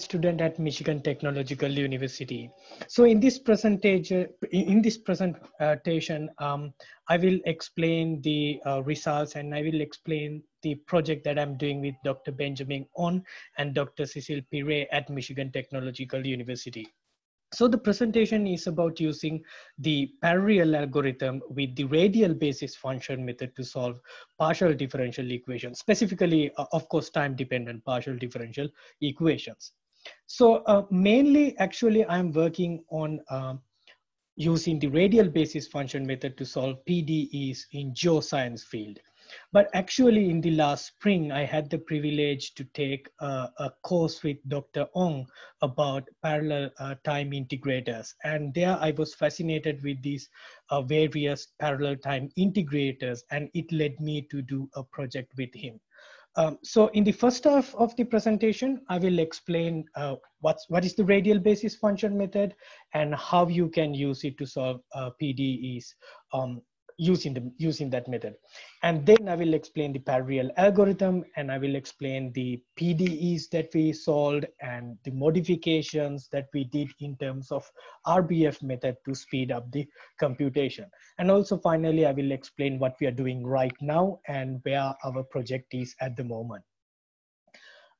student at Michigan Technological University. So in this presentation, uh, in this presentation, um, I will explain the uh, results and I will explain the project that I'm doing with Dr. Benjamin On and Dr. Cecil Piray at Michigan Technological University. So the presentation is about using the parallel algorithm with the radial basis function method to solve partial differential equations, specifically, uh, of course, time-dependent partial differential equations. So uh, mainly, actually, I'm working on uh, using the radial basis function method to solve PDEs in geoscience field. But actually, in the last spring, I had the privilege to take a, uh, a course with Dr. Ong about parallel uh, time integrators. And there I was fascinated with these uh, various parallel time integrators, and it led me to do a project with him. Um, so in the first half of the presentation, I will explain uh, what's, what is the radial basis function method and how you can use it to solve uh, PDEs. Um, using the using that method and then i will explain the parallel algorithm and i will explain the pdes that we solved and the modifications that we did in terms of rbf method to speed up the computation and also finally i will explain what we are doing right now and where our project is at the moment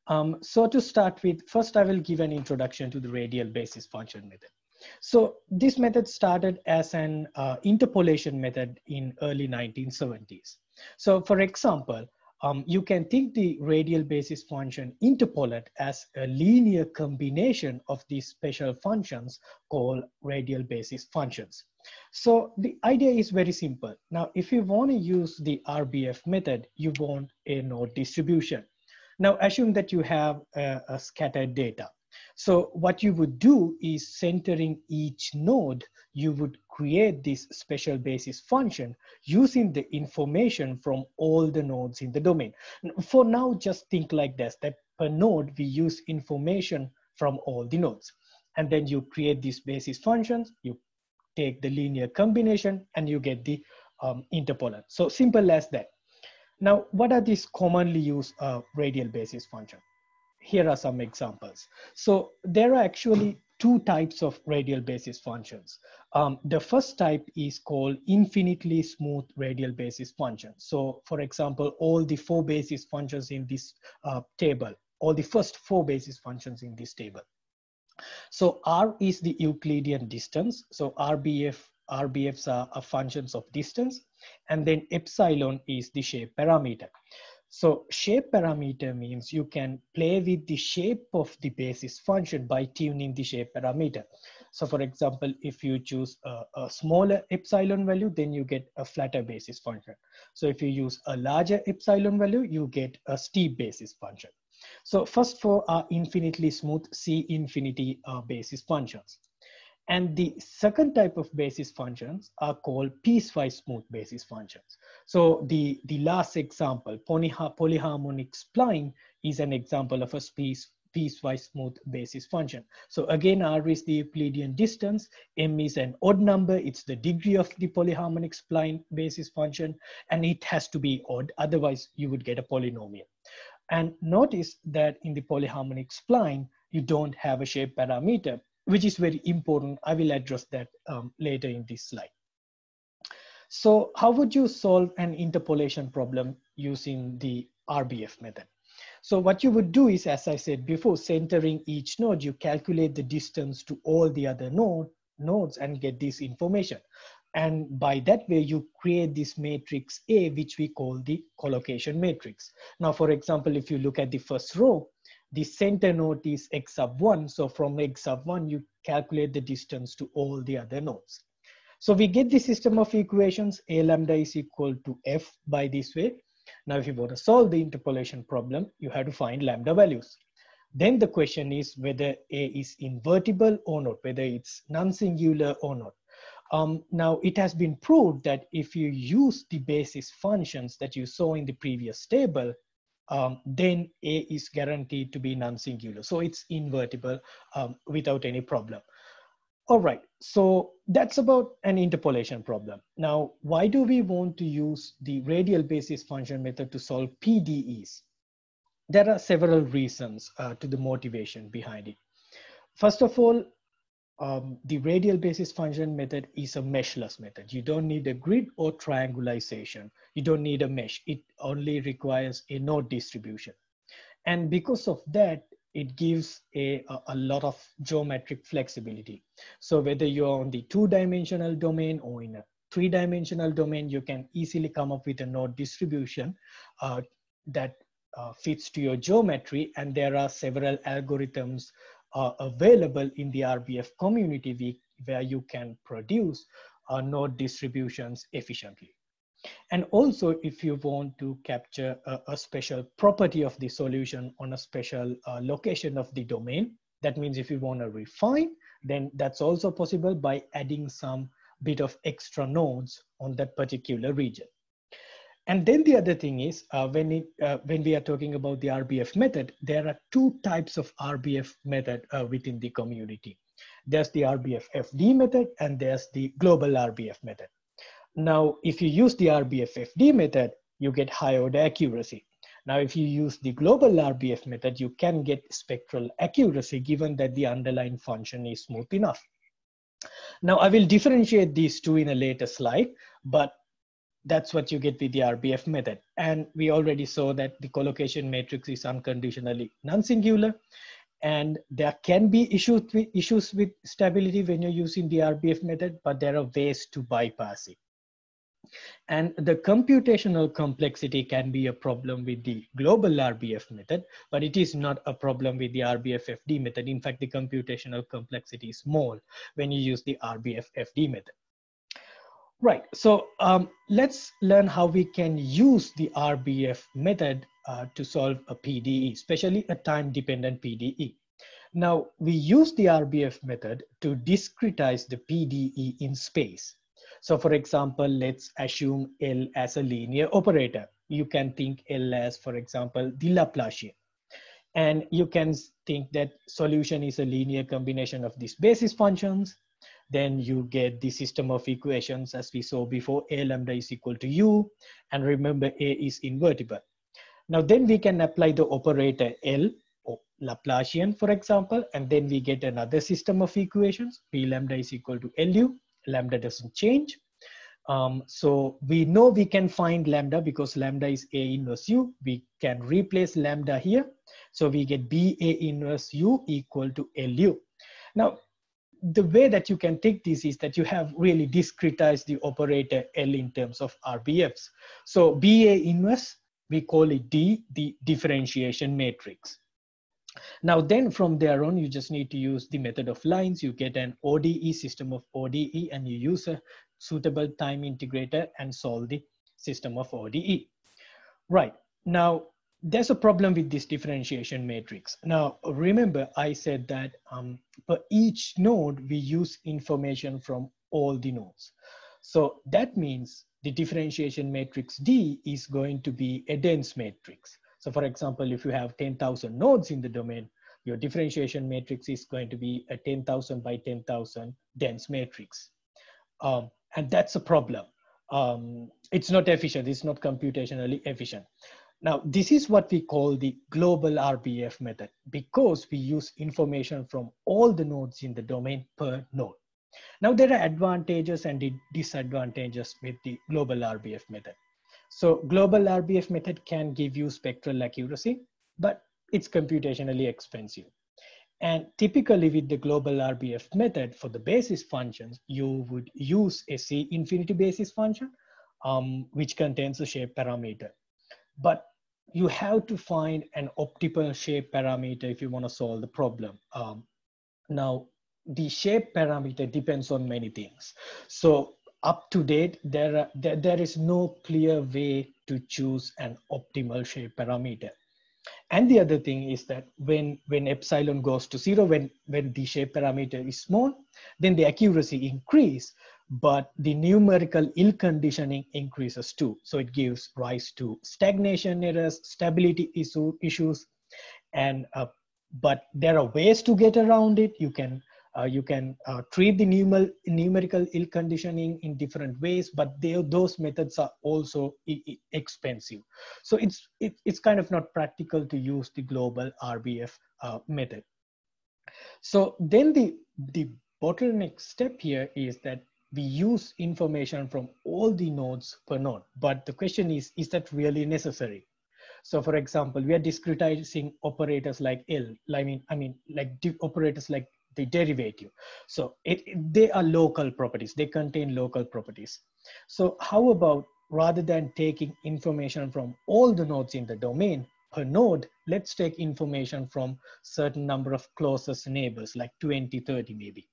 um, so to start with first i will give an introduction to the radial basis function method so this method started as an uh, interpolation method in early 1970s. So for example, um, you can think the radial basis function interpolate as a linear combination of these special functions called radial basis functions. So the idea is very simple. Now, if you want to use the RBF method, you want a node distribution. Now, assume that you have a, a scattered data. So what you would do is centering each node, you would create this special basis function using the information from all the nodes in the domain. For now, just think like this, that per node, we use information from all the nodes. And then you create these basis functions, you take the linear combination and you get the um, So simple as that. Now, what are these commonly used uh, radial basis functions? here are some examples. So there are actually two types of radial basis functions. Um, the first type is called infinitely smooth radial basis functions. So for example, all the four basis functions in this uh, table, all the first four basis functions in this table. So R is the Euclidean distance. So RBF, RBFs are, are functions of distance. And then epsilon is the shape parameter. So shape parameter means you can play with the shape of the basis function by tuning the shape parameter. So for example, if you choose a, a, smaller epsilon value, then you get a flatter basis function. So if you use a larger epsilon value, you get a steep basis function. So first four are infinitely smooth C infinity uh, basis functions. And the second type of basis functions are called piecewise smooth basis functions. So the, the last example, polyharmonic spline is an example of a piece, piecewise smooth basis function. So again, R is the Euclidean distance, M is an odd number, it's the degree of the polyharmonic spline basis function, and it has to be odd, otherwise you would get a polynomial. And notice that in the polyharmonic spline, you don't have a shape parameter which is very important. I will address that um, later in this slide. So how would you solve an interpolation problem using the RBF method? So what you would do is, as I said before, centering each node, you calculate the distance to all the other node, nodes and get this information. And by that way, you create this matrix A, which we call the collocation matrix. Now, for example, if you look at the first row, the center node is x sub 1. So from x sub 1, you calculate the distance to all the other nodes. So we get the system of equations, A lambda is equal to F by this way. Now, if you want to solve the interpolation problem, you have to find lambda values. Then the question is whether A is invertible or not, whether it's non-singular or not. Um, now, it has been proved that if you use the basis functions that you saw in the previous table, um, then A is guaranteed to be non-singular. So it's invertible um, without any problem. All right, so that's about an interpolation problem. Now, why do we want to use the radial basis function method to solve PDEs? There are several reasons uh, to the motivation behind it. First of all, um, the radial basis function method is a meshless method. You don't need a grid or triangulation. You don't need a mesh. It only requires a node distribution. And because of that, it gives a, a lot of geometric flexibility. So whether you're on the two-dimensional domain or in a three-dimensional domain, you can easily come up with a node distribution uh, that uh, fits to your geometry. And there are several algorithms are uh, available in the RBF community week where you can produce uh, node distributions efficiently. And also if you want to capture a, a special property of the solution on a special uh, location of the domain, that means if you want to refine, then that's also possible by adding some bit of extra nodes on that particular region. And then the other thing is uh, when, it, uh, when we are talking about the RBF method, there are two types of RBF method uh, within the community. There's the RBF FD method and there's the global RBF method. Now, if you use the RBF FD method, you get high order accuracy. Now, if you use the global RBF method, you can get spectral accuracy given that the underlying function is smooth enough. Now, I will differentiate these two in a later slide, but that's what you get with the RBF method. And we already saw that the collocation matrix is unconditionally non-singular. And there can be issues with, issues with stability when you're using the RBF method, but there are ways to bypass it. And the computational complexity can be a problem with the global RBF method, but it is not a problem with the RBFFD method. In fact, the computational complexity is small when you use the RBFFD method. Right. So um, let's learn how we can use the RBF method uh, to solve a PDE, especially a time-dependent PDE. Now, we use the RBF method to discretize the PDE in space. So for example, let's assume L as a linear operator. You can think L as, for example, the Laplacian. And you can think that solution is a linear combination of these basis functions then you get the system of equations as we saw before, A lambda is equal to U, and remember A is invertible. Now then we can apply the operator L or Laplacian, for example, and then we get another system of equations, P lambda is equal to LU, lambda doesn't change. Um, so we know we can find lambda because lambda is A inverse U. We can replace lambda here. So we get BA inverse U equal to LU. Now, the way that you can take this is that you have really discretized the operator L in terms of RBFs. So BA inverse, we call it D, the differentiation matrix. Now then from there on, you just need to use the method of lines. You get an ODE system of ODE and you use a suitable time integrator and solve the system of ODE. Right, now there's a problem with this differentiation matrix. Now, remember I said that um, for each node, we use information from all the nodes. So that means the differentiation matrix D is going to be a dense matrix. So for example, if you have 10,000 nodes in the domain, your differentiation matrix is going to be a 10,000 by 10,000 dense matrix. Um, and that's a problem. Um, it's not efficient, it's not computationally efficient. Now, this is what we call the global RBF method because we use information from all the nodes in the domain per node. Now, there are advantages and disadvantages with the global RBF method. So global RBF method can give you spectral accuracy, but it's computationally expensive. And typically with the global RBF method for the basis functions, you would use a C infinity basis function, um, which contains a shape parameter. But you have to find an optimal shape parameter if you want to solve the problem. Um, now, the shape parameter depends on many things. So up to date, there, are, there, there is no clear way to choose an optimal shape parameter. And the other thing is that when, when epsilon goes to zero, when, when the shape parameter is small, then the accuracy increase but the numerical ill conditioning increases too. So it gives rise to stagnation errors, stability issue, issues, and uh, but there are ways to get around it. You can uh, you can uh, treat the numer numerical ill conditioning in different ways, but they, those methods are also expensive. So it's it, it's kind of not practical to use the global RBF uh, method. So then the the bottleneck step here is that we use information from all the nodes per node. But the question is, is that really necessary? So for example, we are discretizing operators like L, I mean, I mean like operators like the derivative. So it, it, they are local properties, they contain local properties. So how about rather than taking information from all the nodes in the domain per node, let's take information from certain number of closest neighbors, like 20, 30 maybe.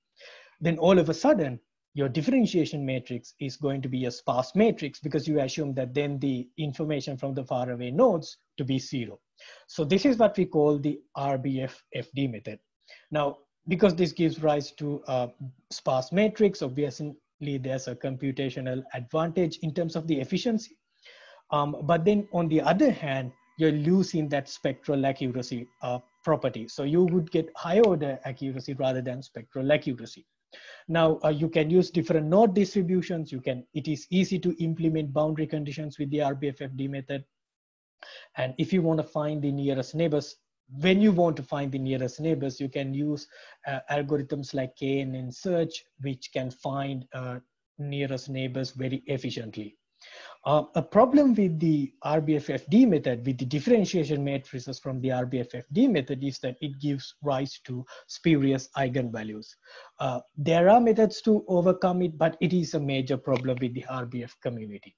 Then all of a sudden, your differentiation matrix is going to be a sparse matrix because you assume that then the information from the faraway nodes to be zero. So this is what we call the RBF-FD method. Now, because this gives rise to a sparse matrix, obviously there's a computational advantage in terms of the efficiency. Um, but then on the other hand, you're losing that spectral accuracy uh, property. So you would get higher order accuracy rather than spectral accuracy. Now uh, you can use different node distributions. You can, it is easy to implement boundary conditions with the RBFFD method. And if you want to find the nearest neighbors, when you want to find the nearest neighbors, you can use uh, algorithms like KNN search, which can find uh, nearest neighbors very efficiently. Uh, a problem with the RBFFD method, with the differentiation matrices from the RBFFD method is that it gives rise to spurious eigenvalues. Uh, there are methods to overcome it, but it is a major problem with the RBF community.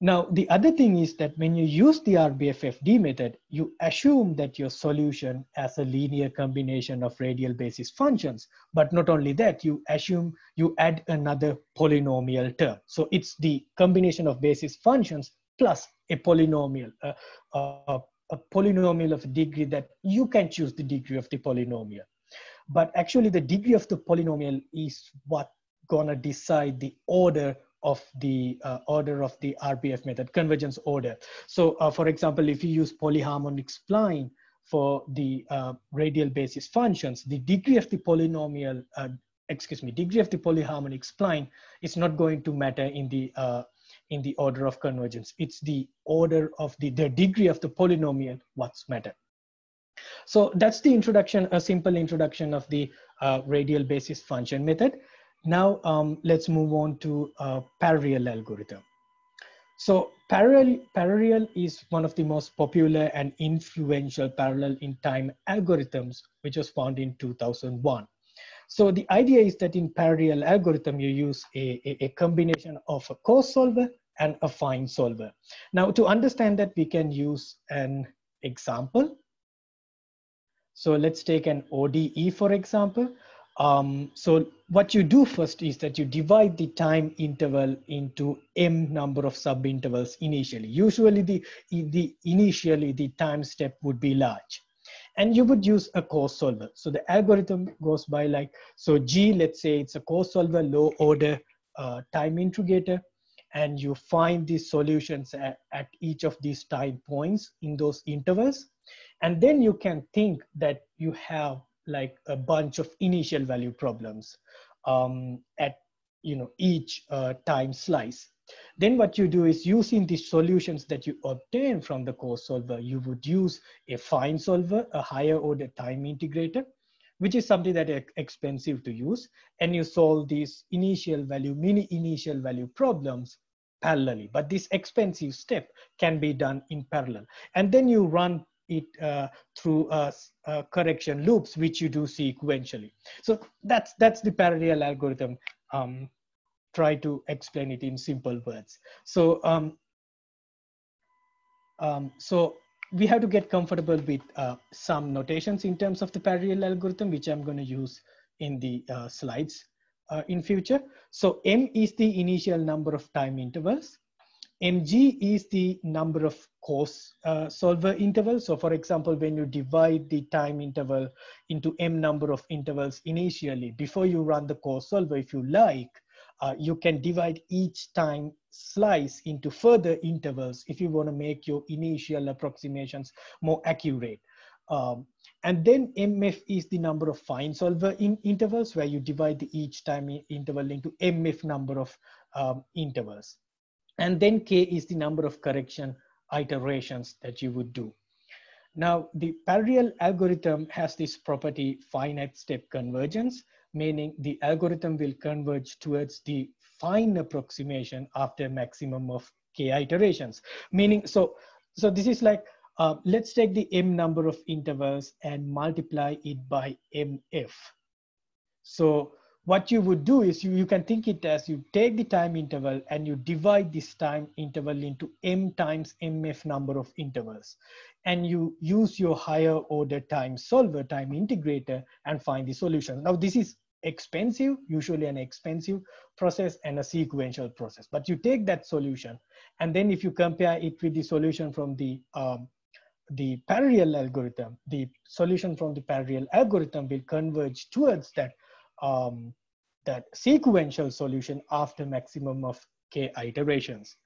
Now, the other thing is that when you use the RBFFD method, you assume that your solution as a linear combination of radial basis functions. But not only that, you assume you add another polynomial term. So it's the combination of basis functions plus a polynomial, uh, uh, a polynomial of a degree that you can choose the degree of the polynomial. But actually the degree of the polynomial is what gonna decide the order of the uh, order of the RBF method, convergence order. So uh, for example, if you use polyharmonic spline for the uh, radial basis functions, the degree of the polynomial, uh, excuse me, degree of the polyharmonic spline is not going to matter in the uh, in the order of convergence. It's the order of the, the degree of the polynomial what's matter. So that's the introduction, a simple introduction of the uh, radial basis function method. Now um, let's move on to uh, parallel algorithm. So parallel, parallel is one of the most popular and influential parallel in time algorithms, which was found in 2001. So the idea is that in parallel algorithm, you use a, a, a combination of a coarse solver and a fine solver. Now to understand that, we can use an example. So let's take an ODE, for example. Um, so what you do first is that you divide the time interval into m number of subintervals initially. Usually the, the initially the time step would be large. And you would use a core solver. So the algorithm goes by like, so G, let's say it's a core solver, low order uh, time integrator, and you find the solutions at, at each of these time points in those intervals. And then you can think that you have like a bunch of initial value problems um, at you know each uh, time slice then what you do is using the solutions that you obtain from the core solver, you would use a fine solver, a higher order time integrator, which is something that is expensive to use. And you solve these initial value, mini initial value problems parallelly. But this expensive step can be done in parallel. And then you run it uh, through a, uh, uh, correction loops, which you do sequentially. So that's, that's the parallel algorithm. Um, try to explain it in simple words. So, um, um, so we have to get comfortable with uh, some notations in terms of the parallel algorithm, which I'm going to use in the slides in future. So m is the initial number of time intervals mg is the number of course uh, solver intervals. So for example, when you divide the time interval into m number of intervals initially, before you run the course solver, if you like, uh, you can divide each time slice into further intervals if you want to make your initial approximations more accurate. Um, and then MF is the number of fine solver in intervals where you divide each time interval into MF number of um, intervals. And then K is the number of correction iterations that you would do. Now, the parallel algorithm has this property finite step convergence, meaning the algorithm will converge towards the fine approximation after maximum of k iterations. Meaning, so, so this is like, uh, let's take the m number of intervals and multiply it by mf. So what you would do is you, you can think it as you take the time interval and you divide this time interval into m times mf number of intervals. And you use your higher order time solver, time integrator, and find the solution. Now, this is expensive, usually an expensive process and a sequential process. But you take that solution, and then if you compare it with the solution from the um, the parallel algorithm, the solution from the parallel algorithm will converge towards that um, that sequential solution after maximum of k iterations.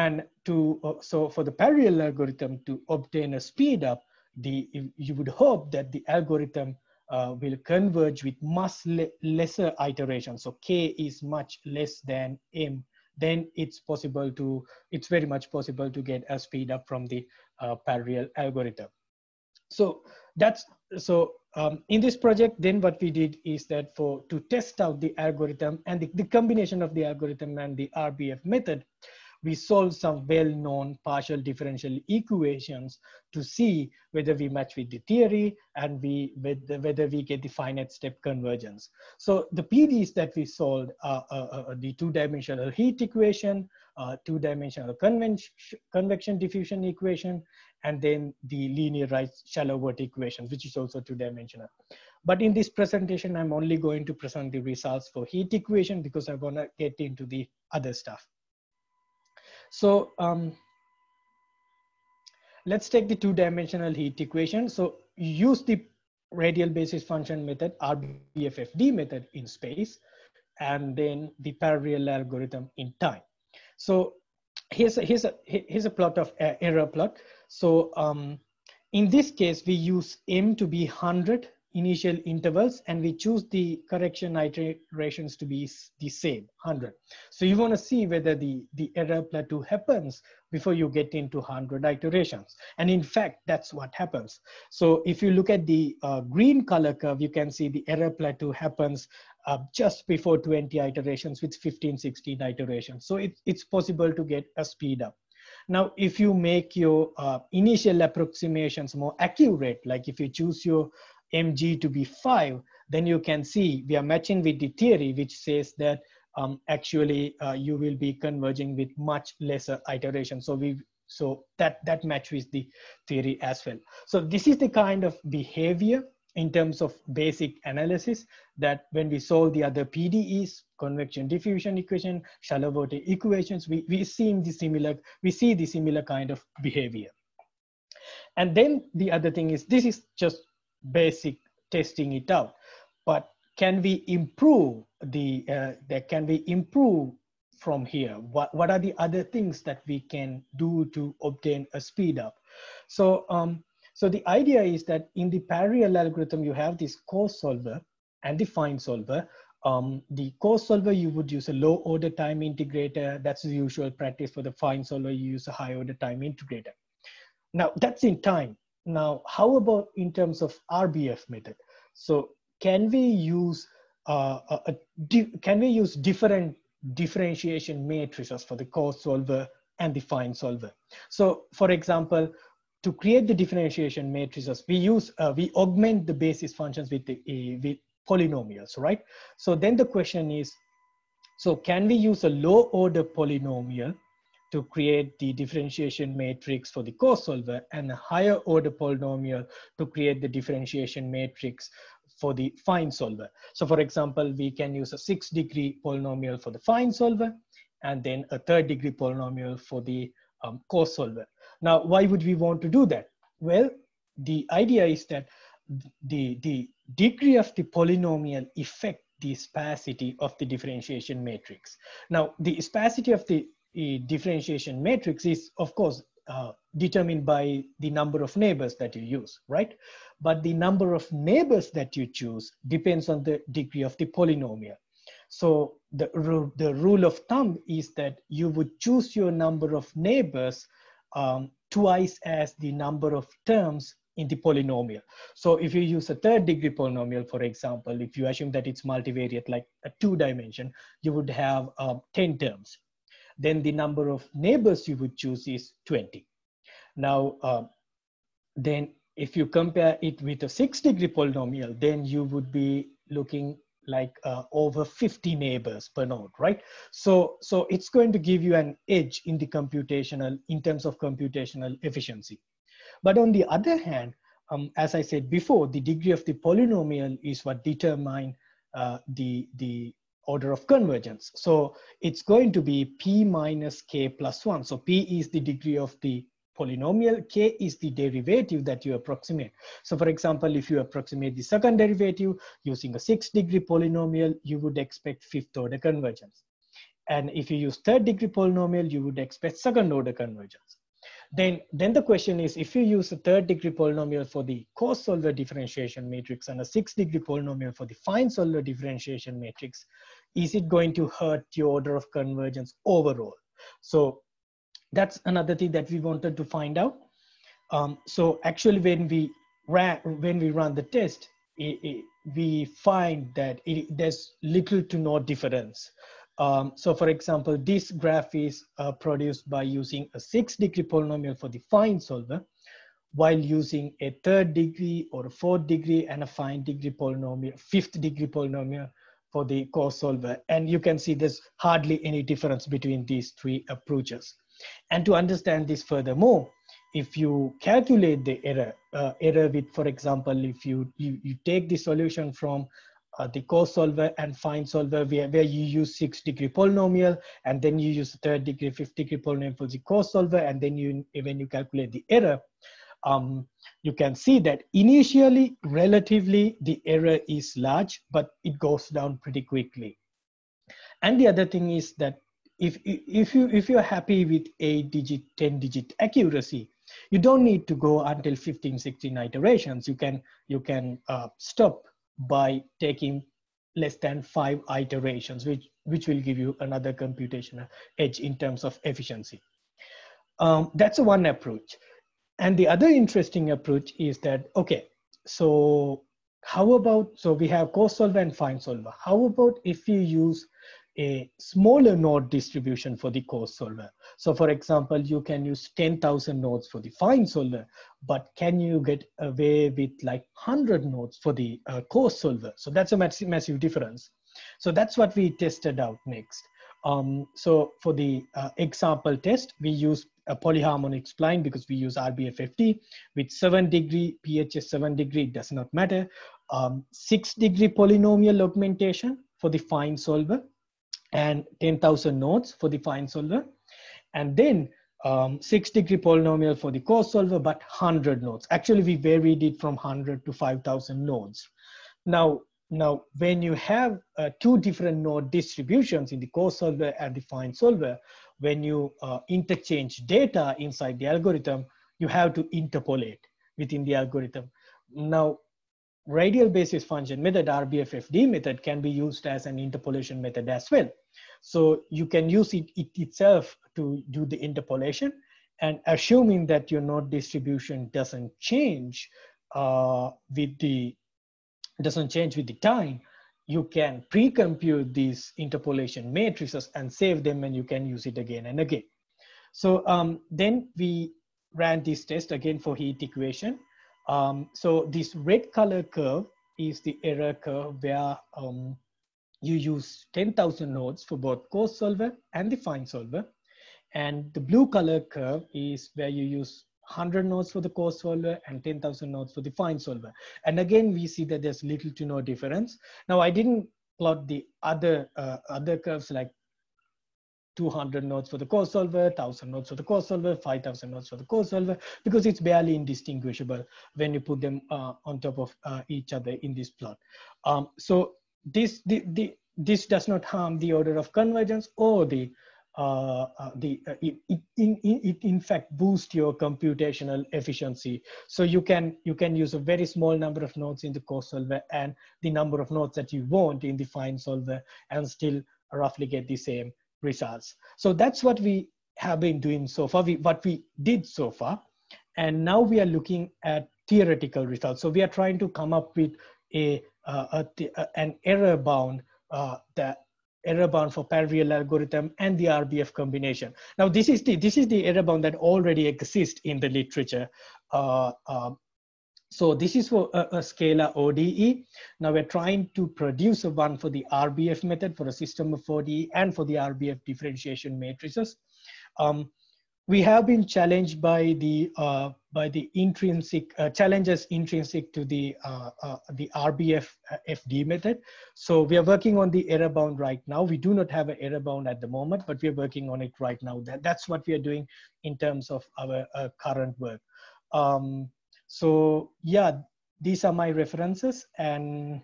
And to uh, so for the parallel algorithm to obtain a speed up, the you would hope that the algorithm uh, will converge with much le lesser iterations. So k is much less than m. Then it's possible to it's very much possible to get a speed up from the uh, parallel algorithm. So that's so um, in this project, then what we did is that for to test out the algorithm and the, the combination of the algorithm and the RBF method, we solve some well-known partial differential equations to see whether we match with the theory and we whether, whether we get the finite step convergence. So the PDEs that we solved are, are the two-dimensional heat equation, uh, two-dimensional convection diffusion equation, and then the linear right shallow water equation, which is also two-dimensional. But in this presentation, I'm only going to present the results for heat equation because I want to get into the other stuff. So um, let's take the two-dimensional heat equation. So use the radial basis function method, RBFFD method in space, and then the parallel algorithm in time. So here's a, here's a, here's a plot of uh, error plot. So um, in this case, we use m to be 100 initial intervals and we choose the correction iterations to be the same 100 so you want to see whether the the error plateau happens before you get into 100 iterations and in fact that's what happens so if you look at the uh, green color curve you can see the error plateau happens uh, just before 20 iterations with 15, 16 iterations. So it, it's possible to get a speed up. Now, if you make your uh, initial approximations more accurate, like if you choose your mg to be 5, then you can see we are matching with the theory which says that um, actually uh, you will be converging with much lesser iteration. So we so that that matches the theory as well. So this is the kind of behavior in terms of basic analysis that when we solve the other PDEs, convection diffusion equation, shallow water equations, we, we see the similar, we see the similar kind of behavior. And then the other thing is this is just basic testing it out, but can we improve the, uh, that can we improve from here? What, what are the other things that we can do to obtain a speed up? So um, so the idea is that in the parallel algorithm, you have this core solver and the fine solver. Um, the core solver, you would use a low order time integrator. That's the usual practice for the fine solver, you use a high order time integrator. Now that's in time. Now, how about in terms of RBF method? So can we use uh, a, a can we use different differentiation matrices for the core solver and the fine solver? So for example, to create the differentiation matrices, we use, uh, we augment the basis functions with, the, uh, with polynomials, right? So then the question is, so can we use a low order polynomial to create the differentiation matrix for the core solver and a higher order polynomial to create the differentiation matrix for the fine solver. So for example, we can use a six degree polynomial for the fine solver and then a third degree polynomial for the um, solver now, why would we want to do that? Well, the idea is that the, the degree of the polynomial effect the spacity of the differentiation matrix. Now, the spacity of the uh, differentiation matrix is, of course, uh, determined by the number of neighbors that you use, right? But the number of neighbors that you choose depends on the degree of the polynomial. So the, the rule of thumb is that you would choose your number of neighbors um, twice as the number of terms in the polynomial. So if you use a third degree polynomial, for example, if you assume that it's multivariate, like a two dimension, you would have uh, 10 terms. Then the number of neighbors you would choose is 20. Now, uh, then if you compare it with a six degree polynomial, then you would be looking like uh, over 50 neighbors per node, right? So, so it's going to give you an edge in the computational, in terms of computational efficiency. But on the other hand, um, as I said before, the degree of the polynomial is what determine uh, the, the order of convergence. So it's going to be p minus k plus one. So p is the degree of the polynomial, k is the derivative that you approximate. So for example, if you approximate the second derivative using a six degree polynomial, you would expect fifth order convergence. And if you use third degree polynomial, you would expect second order convergence. Then, then the question is, if you use a third degree polynomial for the coarse solver differentiation matrix and a six degree polynomial for the fine solver differentiation matrix, is it going to hurt your order of convergence overall? So that's another thing that we wanted to find out. Um, so actually when we ran, when we run the test, it, it, we find that it, there's little to no difference. Um, so for example, this graph is uh, produced by using a six degree polynomial for the fine solver while using a third degree or a fourth degree and a fine degree polynomial, fifth degree polynomial for the core solver. And you can see there's hardly any difference between these three approaches. And to understand this furthermore, if you calculate the error, uh, error with, for example, if you, you, you take the solution from uh, the core solver and find solver where, where you use six degree polynomial and then you use third degree, fifth degree polynomial for the core solver and then you when you calculate the error, um, you can see that initially relatively the error is large but it goes down pretty quickly. And the other thing is that if if you if you're happy with 8 digit 10 digit accuracy you don't need to go until 15 16 iterations you can you can uh, stop by taking less than five iterations which which will give you another computational edge in terms of efficiency um, that's one approach and the other interesting approach is that okay so how about so we have co solver and fine solver how about if you use a smaller node distribution for the coarse solver. So for example, you can use 10,000 nodes for the fine solver, but can you get away with like 100 nodes for the uh, coarse solver? So that's a massive, massive difference. So that's what we tested out next. Um, so for the uh, example test, we use a polyharmonic spline because we use RBF50 with seven degree, PHS seven degree, it does not matter. Um, six degree polynomial augmentation for the fine solver and 10,000 nodes for the fine solver. And then um, six degree polynomial for the coarse solver, but 100 nodes. Actually, we varied it from 100 to 5,000 nodes. Now, now, when you have uh, two different node distributions in the coarse solver and the fine solver, when you uh, interchange data inside the algorithm, you have to interpolate within the algorithm. Now, radial basis function method RBFFD method can be used as an interpolation method as well. So you can use it, it itself to do the interpolation and assuming that your node distribution doesn't change uh, with the doesn't change with the time, you can pre-compute these interpolation matrices and save them and you can use it again and again. So um, then we ran this test again for heat equation um, so this red color curve is the error curve where um, you use 10,000 nodes for both coarse solver and the fine solver. And the blue color curve is where you use 100 nodes for the coarse solver and 10,000 nodes for the fine solver. And again, we see that there's little to no difference. Now, I didn't plot the other uh, other curves like 200 nodes for the core solver, 1000 nodes for the core solver, 5000 nodes for the core solver, because it's barely indistinguishable when you put them uh, on top of uh, each other in this plot. Um, so this, the, the, this does not harm the order of convergence or the, uh, uh the uh, it, it, in, it in fact boosts your computational efficiency. So you can, you can use a very small number of nodes in the core solver and the number of nodes that you want in the fine solver and still roughly get the same results. So that's what we have been doing so far, we, what we did so far. And now we are looking at theoretical results. So we are trying to come up with a, uh, a uh, an error bound, uh, the error bound for parallel algorithm and the RBF combination. Now this is the, this is the error bound that already exists in the literature. Uh, um, so this is for a, a, scalar ODE. Now we're trying to produce a one for the RBF method for a system of ODE and for the RBF differentiation matrices. Um, we have been challenged by the uh, by the intrinsic uh, challenges intrinsic to the uh, uh the RBF uh, FD method. So we are working on the error bound right now. We do not have an error bound at the moment, but we are working on it right now. That, that's what we are doing in terms of our uh, current work. Um, so yeah, these are my references and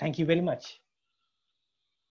thank you very much.